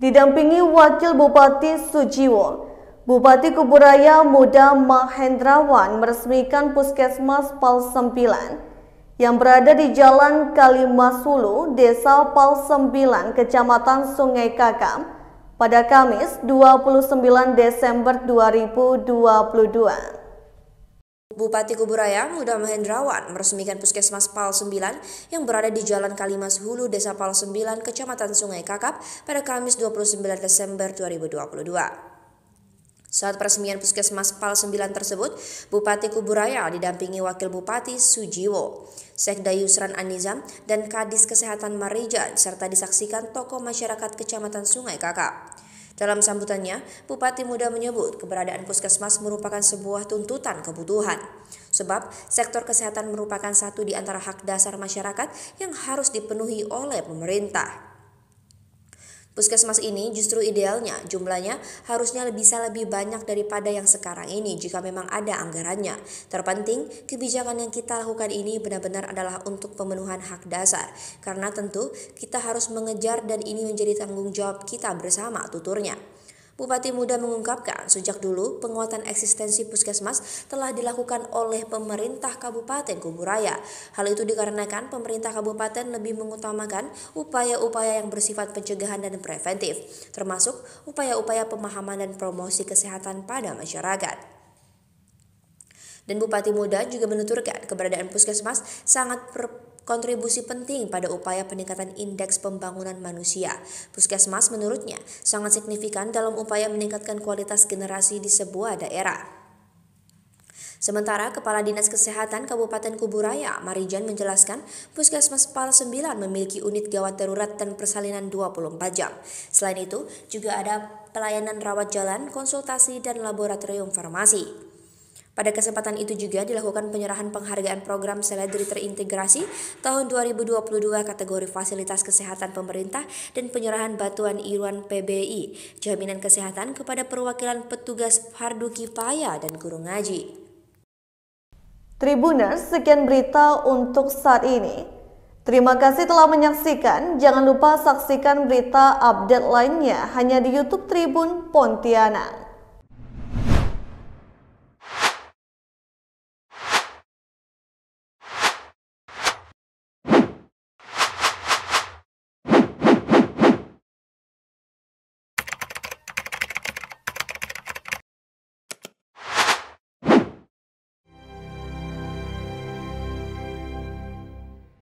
Didampingi Wakil Bupati Sujiwo, Bupati Kuburaya Muda Mahendrawan meresmikan Puskesmas Pal 9 yang berada di Jalan Kalimasulu, Desa Pal 9, Kecamatan Sungai Kakam pada Kamis 29 Desember 2022. Bupati Kuburaya Muda Mahendrawan meresmikan Puskesmas Pal 9 yang berada di Jalan Kalimas Hulu, Desa Pal 9, Kecamatan Sungai Kakap pada Kamis 29 Desember 2022. Saat peresmian Puskesmas PAL 9 tersebut, Bupati Kuburaya didampingi Wakil Bupati Sujiwo, Sekda Yusran Anizam, dan Kadis Kesehatan Marijan, serta disaksikan tokoh masyarakat Kecamatan Sungai Kakap. Dalam sambutannya, Bupati Muda menyebut keberadaan puskesmas merupakan sebuah tuntutan kebutuhan. Sebab, sektor kesehatan merupakan satu di antara hak dasar masyarakat yang harus dipenuhi oleh pemerintah. Puskesmas ini justru idealnya jumlahnya harusnya bisa lebih banyak daripada yang sekarang ini jika memang ada anggarannya. Terpenting, kebijakan yang kita lakukan ini benar-benar adalah untuk pemenuhan hak dasar. Karena tentu kita harus mengejar dan ini menjadi tanggung jawab kita bersama tuturnya. Bupati muda mengungkapkan, sejak dulu penguatan eksistensi puskesmas telah dilakukan oleh pemerintah Kabupaten Kuburaya. Hal itu dikarenakan pemerintah kabupaten lebih mengutamakan upaya-upaya yang bersifat pencegahan dan preventif, termasuk upaya-upaya pemahaman dan promosi kesehatan pada masyarakat. Dan Bupati Muda juga menuturkan keberadaan puskesmas sangat per kontribusi penting pada upaya peningkatan indeks pembangunan manusia. Puskesmas menurutnya sangat signifikan dalam upaya meningkatkan kualitas generasi di sebuah daerah. Sementara Kepala Dinas Kesehatan Kabupaten Kuburaya, Marijan menjelaskan, Puskesmas PAL 9 memiliki unit gawat darurat dan persalinan 24 jam. Selain itu, juga ada pelayanan rawat jalan, konsultasi, dan laboratorium farmasi. Pada kesempatan itu juga dilakukan penyerahan penghargaan program Seledri Terintegrasi tahun 2022 kategori Fasilitas Kesehatan Pemerintah dan penyerahan batuan irwan PBI, jaminan kesehatan kepada perwakilan petugas fardu kifayah dan guru ngaji. Tribuners, sekian berita untuk saat ini. Terima kasih telah menyaksikan. Jangan lupa saksikan berita update lainnya hanya di YouTube Tribun Pontianak.